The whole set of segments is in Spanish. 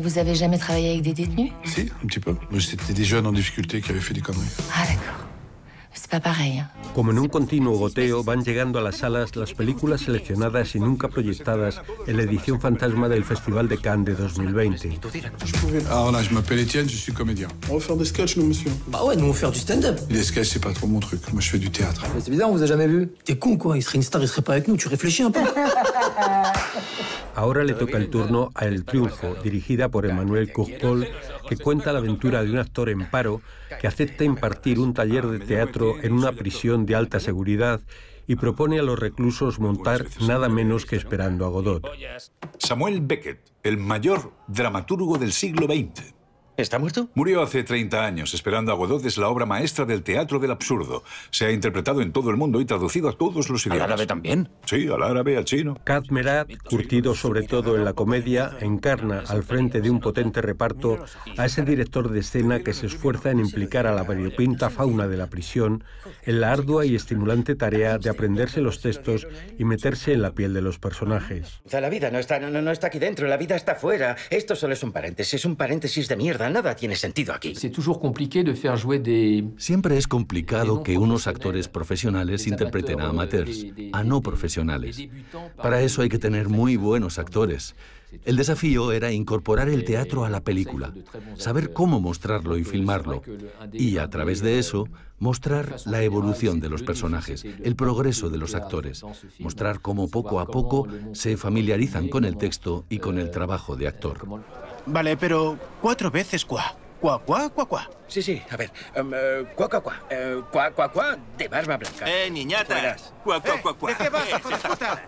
vous avez jamais travaillé avec des détenus Si, un petit peu. C'était des jeunes en difficulté qui avaient fait des conneries. Ah, d'accord. Como en un continuo goteo van llegando a las salas las películas seleccionadas y nunca proyectadas en la edición fantasma del Festival de Cannes de 2020. yo je m'appelle Etienne, je suis comédien. On a hacer des sketchs, nous, monsieur. Bah ouais, a on du stand-up. Les sketchs, c'est pas trop mon truc. Moi, je fais du théâtre. C'est bizarre, on vous a jamais vu. T'es con, quoi. Il une star, il serait pas avec nous. Tu réfléchis un poco. Ahora le toca el turno a El Triunfo, dirigida por Emmanuel Courtol, que cuenta la aventura de un actor en paro que acepta impartir un taller de teatro en una prisión de alta seguridad y propone a los reclusos montar nada menos que esperando a Godot. Samuel Beckett, el mayor dramaturgo del siglo XX. ¿Está muerto? Murió hace 30 años. Esperando a Godot es la obra maestra del teatro del absurdo. Se ha interpretado en todo el mundo y traducido a todos los idiomas. ¿Al árabe también? Sí, al árabe, al chino. Kat curtido sobre todo en la comedia, encarna al frente de un potente reparto a ese director de escena que se esfuerza en implicar a la variopinta fauna de la prisión en la ardua y estimulante tarea de aprenderse los textos y meterse en la piel de los personajes. La vida no está, no, está aquí dentro, la vida está fuera. Esto solo es un paréntesis, es un paréntesis de mierda nada, tiene sentido aquí. Siempre es complicado que unos actores profesionales interpreten a amateurs, a no profesionales. Para eso hay que tener muy buenos actores. El desafío era incorporar el teatro a la película, saber cómo mostrarlo y filmarlo, y a través de euh, eso mostrar la evolución de los personajes, el progreso de los actores, mostrar cómo poco a poco se familiarizan con el texto y con el euh, trabajo de actor. Vale, pero cuatro veces cuá. Cuá, cuá, cuá, cuá. Sí, sí, a ver. Em, eh, cuá, cuá, cuá. Eh, cuá, cuá, cuá de barba blanca. ¡Eh, niñata! Cuá, cuá, eh, cuá, cuá. ¿De qué vas, hijo de puta?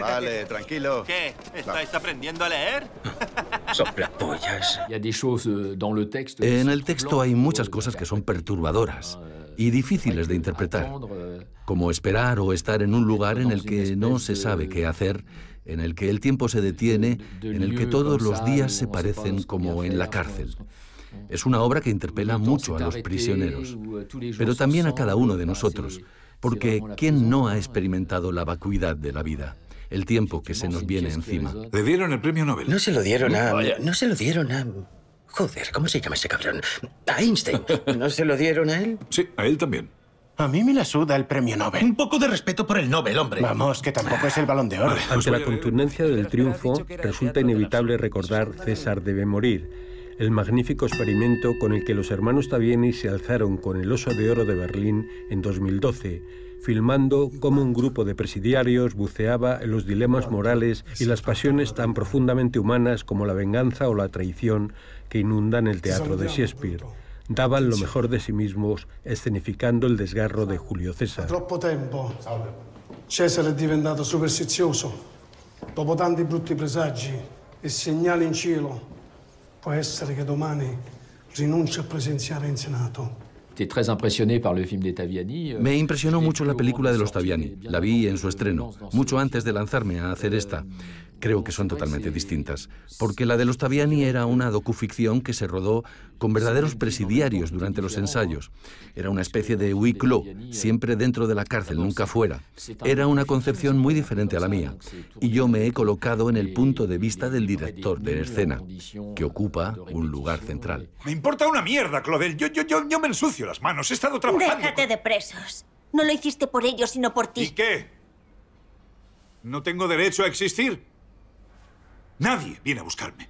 Vale, tranquilo. ¿Qué? ¿Estáis aprendiendo a leer? Soplapollas. En el texto hay muchas cosas que son perturbadoras y difíciles de interpretar, como esperar o estar en un lugar en el que no se sabe qué hacer, en el que el tiempo se detiene, en el que todos los días se parecen como en la cárcel. Es una obra que interpela mucho a los prisioneros, pero también a cada uno de nosotros, porque ¿quién no ha experimentado la vacuidad de la vida? el tiempo que se nos viene encima. Le dieron el premio Nobel. No se lo dieron a... No se lo dieron a... Joder, ¿cómo se llama ese cabrón? Einstein. ¿No se lo dieron a él? Sí, a él también. A mí me la suda el premio Nobel. Un poco de respeto por el Nobel, hombre. Vamos, que tampoco es el balón de oro. Ante la contundencia del triunfo, resulta inevitable recordar César debe morir el magnífico experimento con el que los hermanos Taviani se alzaron con el Oso de Oro de Berlín en 2012, filmando cómo un grupo de presidiarios buceaba en los dilemas morales y las pasiones tan profundamente humanas como la venganza o la traición que inundan el teatro de Shakespeare. Daban lo mejor de sí mismos, escenificando el desgarro de Julio César. César è diventato superstizioso. Dopo tanti brutti presagi e segnali in cielo, Può essere che domani rinunci a euh, Me impresionó mucho la película de los Taviani. La vi en su estreno, mucho antes de lanzarme a hacer esta. Creo que son pues totalmente distintas, porque la de los Taviani era una docuficción que se rodó con verdaderos presidiarios durante los ensayos. Era una especie de huis eh, siempre dentro de la cárcel, nunca fuera. Era una concepción muy diferente a la mía, y yo me he colocado en el eh, punto de vista del director de escena, que ocupa un lugar central. Eh. Me importa una mierda, Claudel. Yo, yo, yo, yo me ensucio las manos. He estado trabajando. Déjate de presos. No lo hiciste por ellos, sino por ti. ¿Y qué? ¿No tengo derecho a existir? Nadie viene a buscarme.